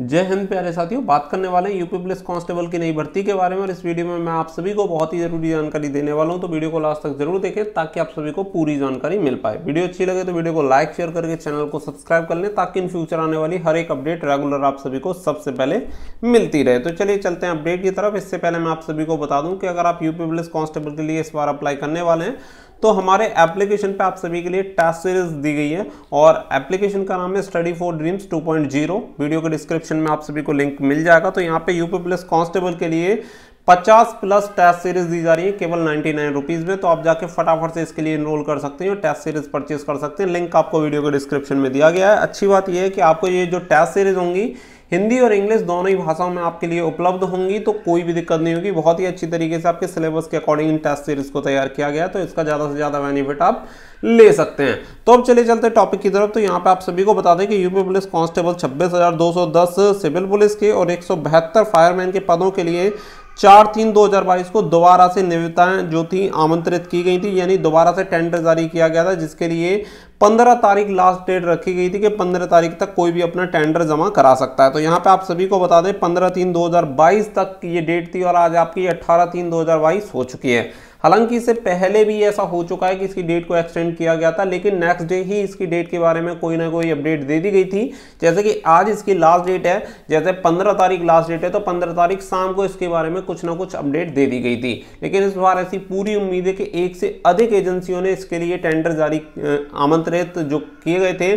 जय हिंद प्यारे साथियों बात करने वाले हैं यूपी पुलिस कांस्टेबल की नई भर्ती के बारे में और इस वीडियो में मैं आप सभी को बहुत ही जरूरी जानकारी देने वाला हूं तो वीडियो को लास्ट तक जरूर देखें ताकि आप सभी को पूरी जानकारी मिल पाए वीडियो अच्छी लगे तो वीडियो को लाइक शेयर करके चैनल को सब्सक्राइब कर लें ताकि इन फ्यूचर आने वाली हर एक अपडेट रेगुलर आप सभी को सबसे पहले मिलती रहे तो चलिए चलते हैं अपडेट की तरफ इससे पहले मैं आप सभी को बता दूँ कि अगर आप यूपी पुलिस कॉन्स्टेबल के लिए इस बार अप्लाई करने वाले हैं तो हमारे एप्लीकेशन पे आप सभी के लिए टेस्ट सीरीज दी गई है और एप्लीकेशन का नाम है स्टडी फॉर ड्रीम्स 2.0 वीडियो के डिस्क्रिप्शन में आप सभी को लिंक मिल जाएगा तो यहाँ पे यूपी प्लस कांस्टेबल के लिए 50 प्लस टेस्ट सीरीज दी जा रही है केवल नाइन्टी नाइन रुपीज़ में तो आप जाके फटाफट से इसके लिए इनरोल कर सकते हैं और टेस्ट सीरीज परचेज कर सकते हैं लिंक आपको वीडियो के डिस्क्रिप्शन में दिया गया है अच्छी बात यह है कि आपको ये जो टेस्ट सीरीज होंगी हिंदी और इंग्लिश दोनों ही भाषाओं में आपके लिए उपलब्ध होंगी तो कोई भी दिक्कत नहीं होगी बहुत ही अच्छी तरीके से आपके सिलेबस के अकॉर्डिंग इन टेस्ट सीरीज को तैयार किया गया तो इसका ज़्यादा से ज़्यादा बेनिफिट आप ले सकते हैं तो अब चले चलते टॉपिक की तरफ तो यहाँ पे आप सभी को बता दें कि यूपी पुलिस कांस्टेबल छब्बीस सिविल पुलिस के और एक फायरमैन के पदों के लिए चार तीन दो हजार बाईस को दोबारा से निविदाएं जो थी आमंत्रित की गई थी यानी दोबारा से टेंडर जारी किया गया था जिसके लिए पंद्रह तारीख लास्ट डेट रखी गई थी कि पंद्रह तारीख तक कोई भी अपना टेंडर जमा करा सकता है तो यहाँ पे आप सभी को बता दें पंद्रह तीन दो हजार बाईस तक ये डेट थी और आज आपकी अट्ठारह तीन दो हजार बाईस हो चुकी है हालांकि इससे पहले भी ऐसा हो चुका है कि इसकी डेट को एक्सटेंड किया गया था लेकिन नेक्स्ट डे ही इसकी डेट के बारे में कोई ना कोई अपडेट दे दी गई थी जैसे कि आज इसकी लास्ट डेट है जैसे पंद्रह तारीख लास्ट डेट है तो पंद्रह तारीख शाम को इसके बारे में कुछ ना कुछ अपडेट दे दी गई थी लेकिन इस बार ऐसी पूरी उम्मीद है कि एक से अधिक एजेंसियों ने इसके लिए टेंडर जारी आमंत्रित जो किए गए थे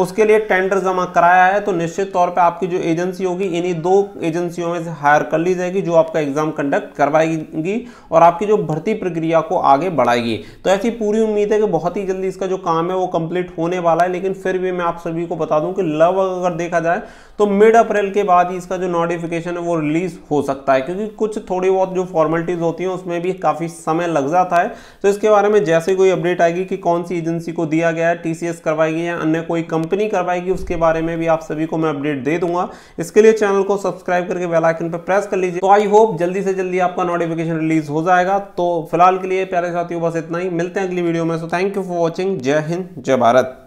उसके लिए टेंडर जमा कराया है तो निश्चित तौर पर आपकी जो एजेंसी होगी इन्हीं दो एजेंसियों में से हायर कर ली जाएगी जो आपका एग्जाम कंडक्ट करवाएगी और आपकी जो भर्ती प्रक्रिया को आगे बढ़ाएगी तो ऐसी पूरी उम्मीद है कि बहुत ही जल्दी इसका जो काम है वो कंप्लीट होने वाला है लेकिन फिर भी मैं आप सभी को बता दूं कि लव अगर देखा जाए तो मिड अप्रैल के बाद ही इसका जो नोटिफिकेशन है वो रिलीज हो सकता है क्योंकि कुछ थोड़ी बहुत जो फॉर्मेलिटीज होती हैं उसमें भी काफ़ी समय लग जाता है तो इसके बारे में जैसे कोई अपडेट आएगी कि कौन सी एजेंसी को दिया गया है टीसीएस करवाएगी या अन्य कोई कंपनी करवाएगी उसके बारे में भी आप सभी को मैं अपडेट दे दूंगा इसके लिए चैनल को सब्सक्राइब करके बेलाइकन पर प्रेस कर लीजिए तो आई होप जल्दी से जल्दी आपका नोटिफिकेशन रिलीज हो जाएगा तो फिलहाल के लिए प्यारे साथियों बस इतना ही मिलते हैं अगली वीडियो में so thank you for watching जय हिंद जय भारत